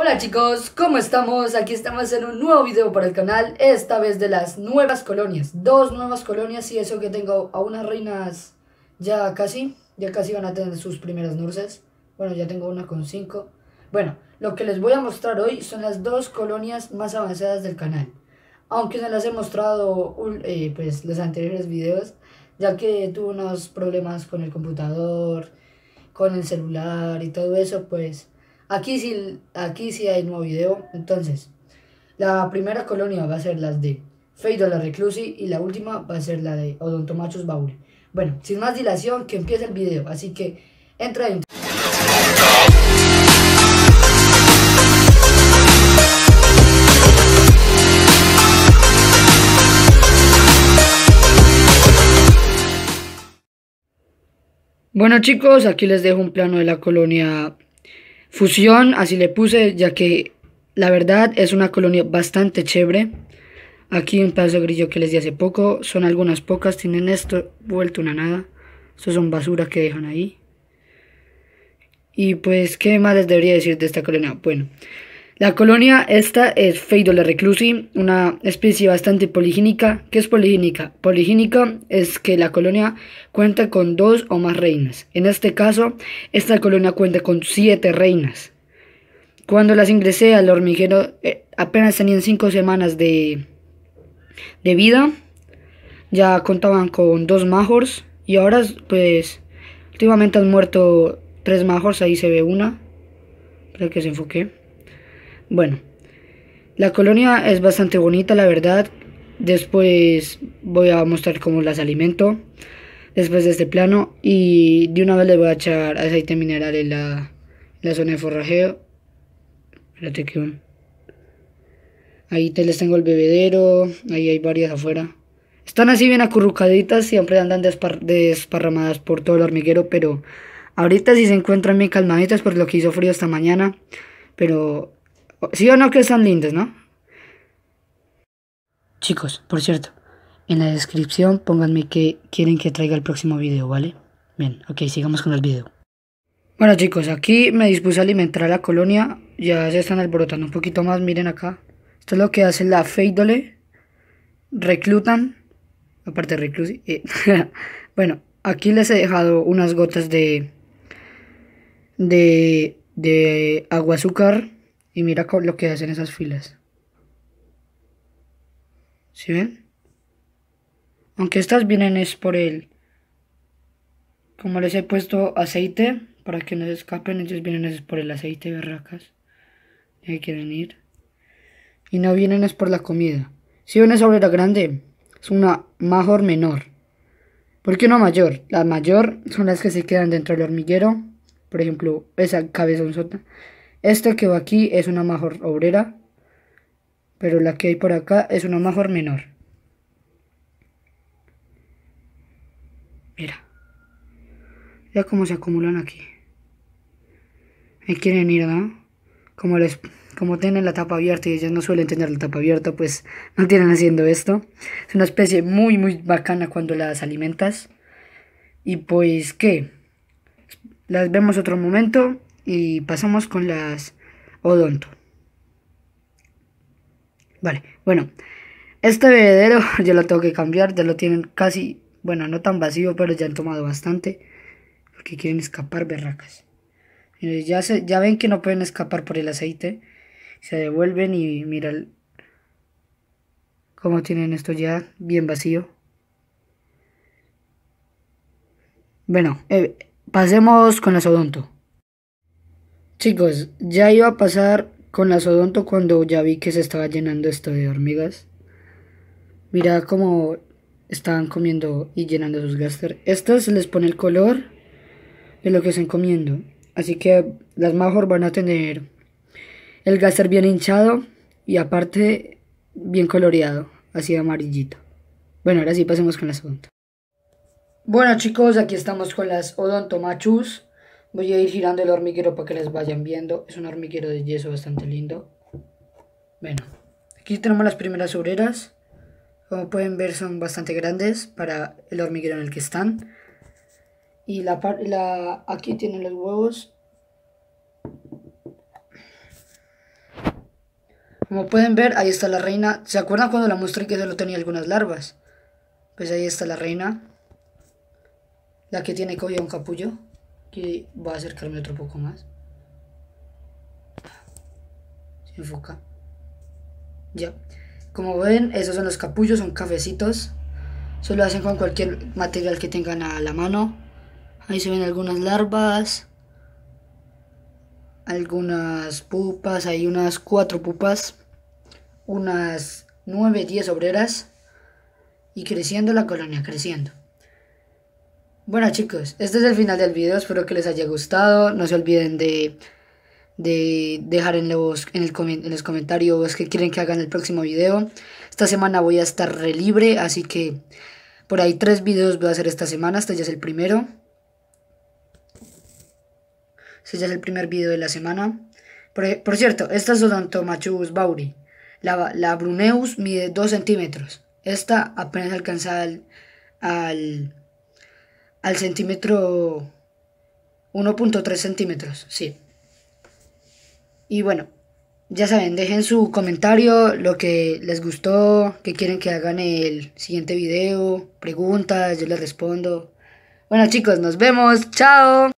Hola chicos, ¿cómo estamos? Aquí estamos en un nuevo video para el canal, esta vez de las nuevas colonias, dos nuevas colonias y eso que tengo a unas reinas ya casi, ya casi van a tener sus primeras nurses, bueno ya tengo una con cinco, bueno, lo que les voy a mostrar hoy son las dos colonias más avanzadas del canal, aunque no las he mostrado eh, pues los anteriores videos, ya que tuve unos problemas con el computador, con el celular y todo eso, pues Aquí sí, aquí sí hay nuevo video. Entonces, la primera colonia va a ser las de Feido la Reclusi y la última va a ser la de Machos Baúl. Bueno, sin más dilación, que empiece el video. Así que entra en... Bueno chicos, aquí les dejo un plano de la colonia Fusión, así le puse, ya que la verdad es una colonia bastante chévere. Aquí un pedazo de grillo que les di hace poco. Son algunas pocas, tienen esto vuelto una nada. eso son basuras que dejan ahí. Y pues, ¿qué más les debería decir de esta colonia? Bueno, la colonia esta es Feidola reclusi, una especie bastante poligínica. ¿Qué es poligínica? Poligínica es que la colonia cuenta con dos o más reinas. En este caso, esta colonia cuenta con siete reinas. Cuando las ingresé al hormiguero, eh, apenas tenían cinco semanas de, vida. Ya contaban con dos majors y ahora, pues, últimamente han muerto tres majors. Ahí se ve una. Creo que se enfoque. Bueno, la colonia es bastante bonita, la verdad. Después voy a mostrar cómo las alimento. Después de este plano. Y de una vez le voy a echar aceite mineral en la, zona de forrajeo. Espérate que Ahí te les tengo el bebedero. Ahí hay varias afuera. Están así bien acurrucaditas. Siempre andan desparramadas por todo el hormiguero. Pero ahorita sí se encuentran bien calmaditas por lo que hizo frío esta mañana. Pero ¿Sí o no que están lindos, no? Chicos, por cierto, en la descripción pónganme que quieren que traiga el próximo video, ¿vale? Bien, ok, sigamos con el video. Bueno chicos, aquí me dispuse a alimentar A la colonia, ya se están alborotando un poquito más, miren acá. Esto es lo que hace la Feidole, reclutan, aparte reclusi... Eh, bueno, aquí les he dejado unas gotas de, de, de agua azúcar y mira lo que hacen esas filas. ¿Si ven? Aunque estas vienen es por el... Como les he puesto aceite, para que no se escapen, ellos vienen es por el aceite, berracas. Que quieren ir. Y no vienen es por la comida. Si ven esa obrera grande, es una mayor menor. ¿Por qué una mayor? La mayor son las que se quedan dentro del hormiguero. Por ejemplo, esa cabezonzota. Esta que va aquí es una major obrera, pero la que hay por acá es una major menor. Mira. Ya cómo se acumulan aquí. Me quieren ir, ¿no? Como, les, como tienen la tapa abierta y ellas no suelen tener la tapa abierta, pues no tienen haciendo esto. Es una especie muy, muy bacana cuando las alimentas. Y pues, ¿qué? Las vemos otro momento y pasamos con las odonto. Vale, bueno, este bebedero yo lo tengo que cambiar, ya lo tienen casi, bueno, no tan vacío, pero ya han tomado bastante, porque quieren escapar berracas. Ya, ya ven que no pueden escapar por el aceite, se devuelven y mira cómo tienen esto ya bien vacío. Bueno, eh, pasemos con las odonto. Chicos, ya iba a pasar con las odonto cuando ya vi que se estaba llenando esto de hormigas. Mira cómo estaban comiendo y llenando sus gaster. Estas les pone el color de lo que están comiendo. Así que las major van a tener el gaster bien hinchado y aparte bien coloreado, así amarillito. Bueno, ahora sí pasemos con las odonto. Bueno chicos, aquí estamos con las odonto machus. Voy a ir girando el hormiguero para que les vayan viendo. Es un hormiguero de yeso bastante lindo. Bueno, aquí tenemos las primeras obreras. Como pueden ver son bastante grandes para el hormiguero en el que están. Y la, aquí tienen los huevos. Como pueden ver, ahí está la reina. ¿Se acuerdan cuando la mostré que solo tenía algunas larvas? Pues ahí está la reina. La que tiene cogida un capullo que voy a acercarme otro poco más. Se enfoca. Ya. Como ven, esos son los capullos, son cafecitos. Solo hacen con cualquier material que tengan a la mano. Ahí se ven algunas larvas. Algunas pupas, hay unas cuatro pupas. Unas 9, 10 obreras. Y creciendo la colonia, creciendo. Bueno chicos, este es el final del video, espero que les haya gustado, no se olviden de, dejar en los, en, en los comentarios qué quieren que hagan el próximo video. Esta semana voy a estar re libre, así que por ahí tres videos voy a hacer esta semana, este ya es el primero. Este ya es el primer video de la semana. Por, e-, cierto, esta es Odontomachus bauri. La, Bruneus mide 2 centímetros. Esta apenas alcanza al, al al centímetro 1.3 centímetros, sí. Y bueno, ya saben, dejen su comentario, lo que les gustó, que quieren que hagan el siguiente video, preguntas, yo les respondo. Bueno chicos, nos vemos, chao.